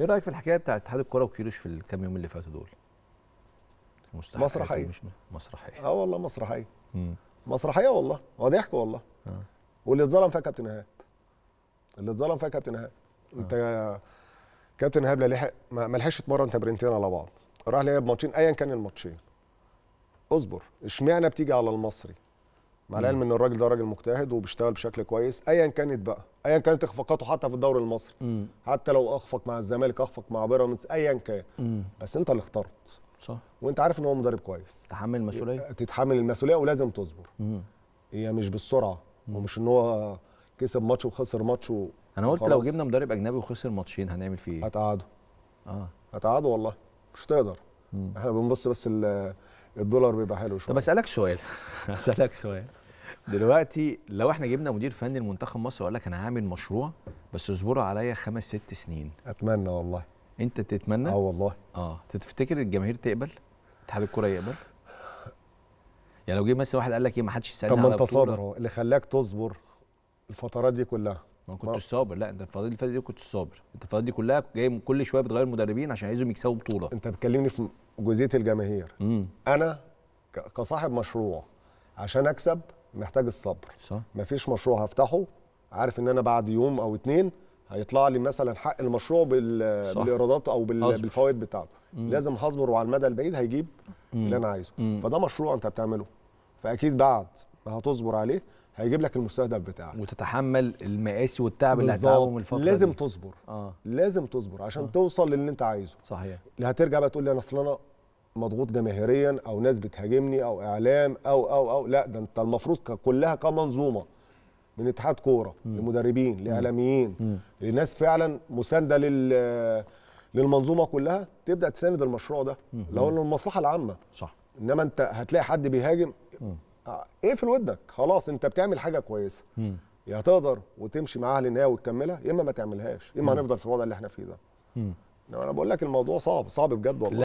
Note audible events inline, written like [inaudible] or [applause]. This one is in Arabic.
ايه رايك في الحكايه بتاعت اتحاد الكوره وكيروش في الكام يوم اللي فاتوا دول؟ مسرحيه مسرحيه اه والله مسرحيه مسرحيه والله هو ضحك والله آه. واللي اتظلم فيها كابتن ايهاب اللي اتظلم فيها كابتن ايهاب آه. انت كابتن ايهاب ما لحقش يتمرن تمرينتين على بعض راح لعب ماتشين ايا كان الماتشين اصبر اشمعنى بتيجي على المصري مع العلم ان الراجل ده راجل مجتهد وبيشتغل بشكل كويس ايا كانت بقى ايا كانت اخفاقاته حتى في الدوري المصري مم. حتى لو اخفق مع الزمالك اخفق مع بيراميدز ايا كان مم. بس انت اللي اخترت صح وانت عارف ان هو مدرب كويس تحمل المسؤوليه تتحمل المسؤوليه ولازم تصبر هي إيه مش بالسرعه مم. ومش ان هو كسب ماتش وخسر ماتش انا قلت لو جبنا مدرب اجنبي وخسر ماتشين هنعمل فيه ايه؟ هتقعده اه هتقعده والله مش تقدر احنا بنبص بس الدولار بيبقى حلو شويه طب اسالك سؤال [laughs] اسالك سؤال دلوقتي لو احنا جبنا مدير فني لمنتخب مصر وقال لك انا هعمل مشروع بس اصبروا عليا خمس ست سنين اتمنى والله انت تتمنى اه والله اه تفتكر الجماهير تقبل اتحاد الكوره يقبل يعني لو جه مثلا واحد قال لك ايه ما حدش يسالني طب ما انت صابر اهو اللي خلاك تصبر الفترات دي كلها ما كنتش صابر لا انت الفترات اللي فاتت دي كنت صابر انت الفترات دي كلها جاي كل شويه بتغير مدربين عشان عايزهم يكسبوا بطوله انت بتكلمني في جزئيه الجماهير مم. انا كصاحب مشروع عشان اكسب محتاج الصبر صح. مفيش مشروع هفتحه عارف ان انا بعد يوم او اتنين هيطلع لي مثلا حق المشروع صح. بالايرادات او بالفوائد بتاعته مم. لازم هصبر وعلى المدى البعيد هيجيب مم. اللي انا عايزه مم. فده مشروع انت بتعمله فاكيد بعد ما هتصبر عليه هيجيب لك المستهدف بتاعك وتتحمل المقاسي والتعب اللي هتعبهم الفتره لازم دي. تصبر آه. لازم تصبر عشان آه. توصل للي انت عايزه صحيح هترجع بقى تقول لي انا اصل انا مضغوط جماهيريا او ناس بتهاجمني او اعلام او او او لا ده انت المفروض كلها كمنظومه من اتحاد كوره لمدربين لاعلاميين لناس فعلا مسانده لل للمنظومه كلها تبدا تساند المشروع ده لو المصلحه العامه صح انما انت هتلاقي حد بيهاجم اه، اقفل ودك خلاص انت بتعمل حاجه كويسه يا تقدر وتمشي معاها للنهايه وتكملها يا اما ما تعملهاش يا اما هنفضل في الوضع اللي احنا فيه ده انا بقول لك الموضوع صعب صعب بجد والله